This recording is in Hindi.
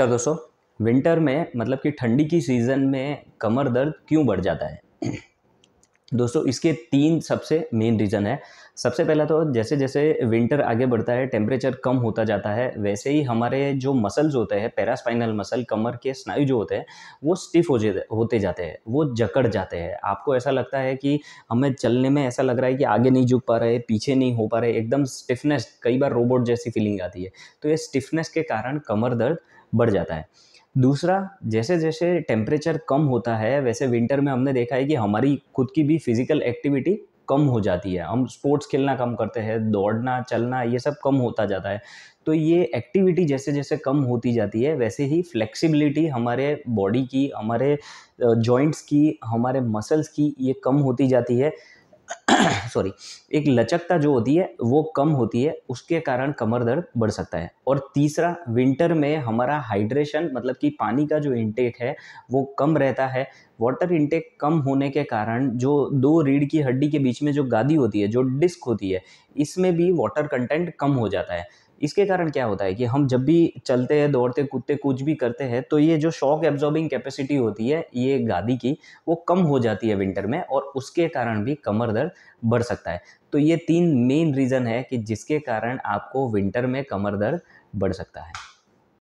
अच्छा दोस्तों विंटर में मतलब कि ठंडी की सीज़न में कमर दर्द क्यों बढ़ जाता है दोस्तों इसके तीन सबसे मेन रीज़न है सबसे पहला तो जैसे जैसे विंटर आगे बढ़ता है टेम्परेचर कम होता जाता है वैसे ही हमारे जो मसल्स होते हैं पैरास्पाइनल मसल कमर के स्नायु जो होते हैं वो स्टिफ हो होते जाते हैं वो जकड़ जाते हैं आपको ऐसा लगता है कि हमें चलने में ऐसा लग रहा है कि आगे नहीं झुक पा रहे पीछे नहीं हो पा रहे एकदम स्टिफनेस कई बार रोबोट जैसी फीलिंग आती है तो ये स्टिफनेस के कारण कमर दर्द बढ़ जाता है दूसरा जैसे जैसे टेम्परेचर कम होता है वैसे विंटर में हमने देखा है कि हमारी खुद की भी फिज़िकल एक्टिविटी कम हो जाती है हम स्पोर्ट्स खेलना कम करते हैं दौड़ना चलना ये सब कम होता जाता है तो ये एक्टिविटी जैसे जैसे कम होती जाती है वैसे ही फ्लेक्सिबिलिटी हमारे बॉडी की हमारे जॉइंट्स की हमारे मसल्स की ये कम होती जाती है सॉरी एक लचकता जो होती है वो कम होती है उसके कारण कमर दर्द बढ़ सकता है और तीसरा विंटर में हमारा हाइड्रेशन मतलब कि पानी का जो इंटेक है वो कम रहता है वाटर इंटेक कम होने के कारण जो दो रीढ़ की हड्डी के बीच में जो गादी होती है जो डिस्क होती है इसमें भी वाटर कंटेंट कम हो जाता है इसके कारण क्या होता है कि हम जब भी चलते हैं दौड़ते कूदते कुछ भी करते हैं तो ये जो शॉक एब्जॉर्बिंग कैपेसिटी होती है ये गादी की वो कम हो जाती है विंटर में और उसके कारण भी कमर दर्द बढ़ सकता है तो ये तीन मेन रीज़न है कि जिसके कारण आपको विंटर में कमर दर्द बढ़ सकता है